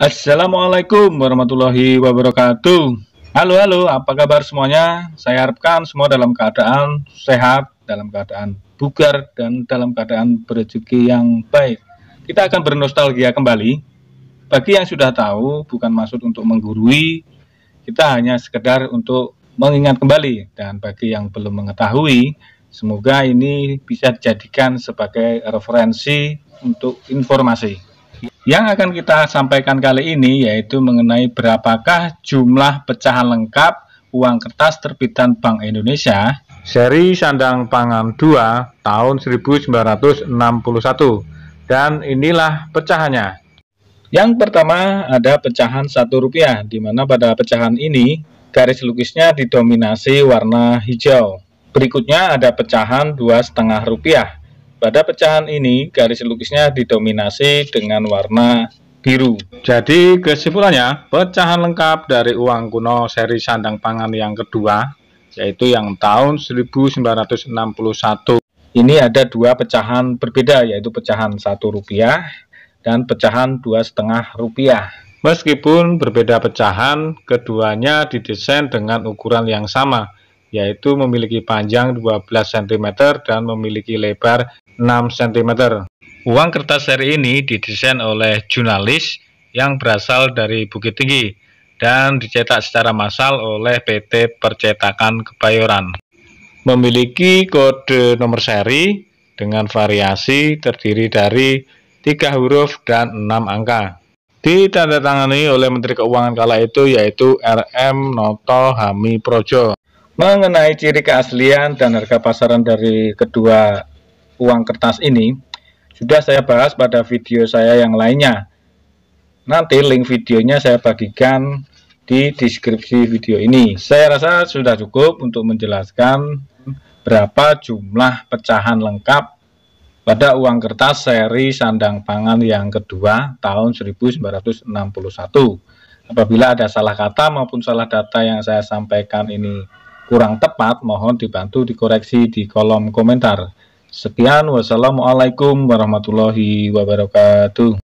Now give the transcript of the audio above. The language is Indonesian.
Assalamualaikum warahmatullahi wabarakatuh. Halo halo, apa kabar semuanya? Saya harapkan semua dalam keadaan sehat, dalam keadaan bugar dan dalam keadaan berrezeki yang baik. Kita akan bernostalgia kembali. Bagi yang sudah tahu, bukan maksud untuk menggurui, kita hanya sekedar untuk mengingat kembali dan bagi yang belum mengetahui, semoga ini bisa dijadikan sebagai referensi untuk informasi. Yang akan kita sampaikan kali ini yaitu mengenai berapakah jumlah pecahan lengkap uang kertas terbitan Bank Indonesia seri Sandang Pangan 2 tahun 1961 dan inilah pecahannya. Yang pertama ada pecahan satu rupiah, di mana pada pecahan ini garis lukisnya didominasi warna hijau. Berikutnya ada pecahan dua setengah rupiah, pada pecahan ini, garis lukisnya didominasi dengan warna biru. Jadi kesimpulannya, pecahan lengkap dari uang kuno seri sandang pangan yang kedua, yaitu yang tahun 1961. Ini ada dua pecahan berbeda, yaitu pecahan satu rupiah dan pecahan dua setengah rupiah. Meskipun berbeda pecahan, keduanya didesain dengan ukuran yang sama, yaitu memiliki panjang 12 cm dan memiliki lebar 6 cm. Uang kertas seri ini didesain oleh jurnalis yang berasal dari Bukit Tinggi dan dicetak secara massal oleh PT Percetakan Kebayoran. Memiliki kode nomor seri dengan variasi terdiri dari tiga huruf dan enam angka. Ditandatangani oleh Menteri Keuangan kala itu yaitu RM Noto Hami Projo. Mengenai ciri keaslian dan harga pasaran dari kedua uang kertas ini, sudah saya bahas pada video saya yang lainnya. Nanti link videonya saya bagikan di deskripsi video ini. Saya rasa sudah cukup untuk menjelaskan berapa jumlah pecahan lengkap pada uang kertas seri sandang pangan yang kedua tahun 1961. Apabila ada salah kata maupun salah data yang saya sampaikan ini kurang tepat, mohon dibantu dikoreksi di kolom komentar. Sekian, wassalamualaikum warahmatullahi wabarakatuh.